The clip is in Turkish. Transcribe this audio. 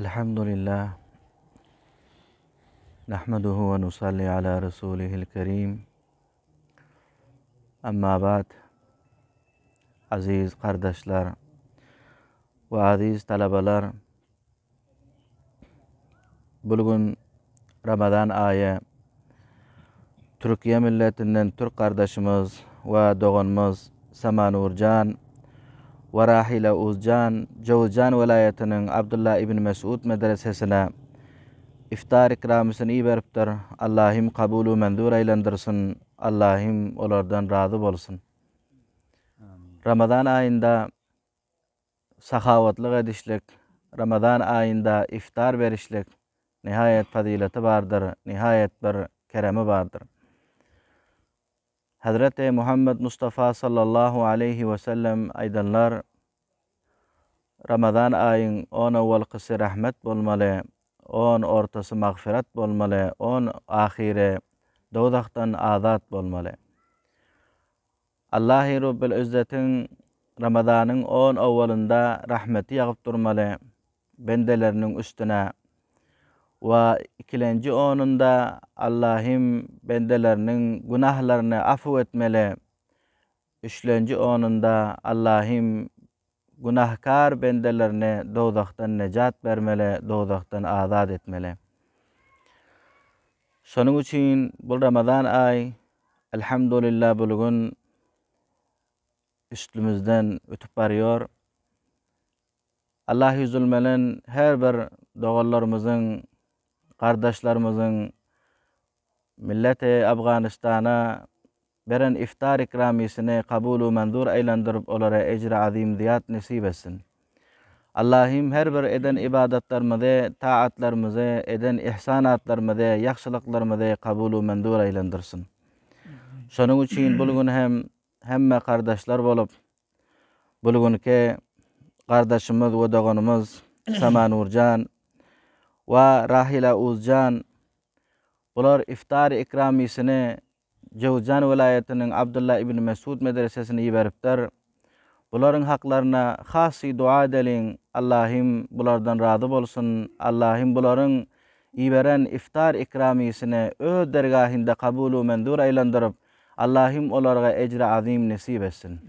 الحمد لله نحمده ونصلي على رسوله الكريم أما بعد عزيز قردشلر وعزيز طلبلر بلغن رمضان آية تركيا ملتنن ترك قردشمز ودغنمز سما نورجان warahela Uzjan, jowjan walayatynan Abdullah ibn Mas'ud medreseсына iftar ikramysyny beripdir Allahim kabulu mandura ilendersun Allahim ulardan razı bolsun Ramadan ayında sahawatlyg edişlik Ramadan ayında iftar berişlik nihayet fadileti bardyr nihayet bir keremi bardyr Hazrati Muhammad Mustafa sallallahu aleyhi ve sellem aydanlar Ramazan ayın 10 awal qısı rahmet bolmaly, 10 ortası magfirat bolmaly, 10 ahire dozaqdan azat bolmaly. Allahi Rabbil Izzetin Ramazanyň 10 awalynda rahmeti ýagyp durmaly, bendeleriniň üstüne ve ikilenci onunda Allah'ım bendelerinin günahlarını afu etmeli. Üçlenci onunda Allah'ım günahkar bendelerine doğduktan necat vermeli, doğduktan azad etmeli. Şonun üçin bu Ramazan ay elhamdülillah bugün üstümüzden ötüp barıyor. Allah zulmelen her bir doğallarımızın kardeşlerimizin milleti Afganistan'a beren iftar ikramisini kabulü mendur eylendirip olara ecri azim diyat nasip etsin. Allah'ım her bir eden ibadetlerimizi, taatlarımızı, eden ihsanatlarımızı, yakşılıklarımızı kabulü mendur eylendirsin. Şonun üçin bulgun hem hemme kardeşler bolup bulgun ki kardeşimiz ve doğanımız Saman Urcan va Rahila uzjan, bular iftar ikramisini Jawzan viloyatining Abdulla ibn Mas'ud madrasasini yiberipdir. Buların haklarına xasi dua edelim. Allahim bulardan razı bolsun. Allahim buların iberen iftar ikramisini ö dergahinde kabulu mendur eylendirip Allahim onlara ecre azim nesip etsin.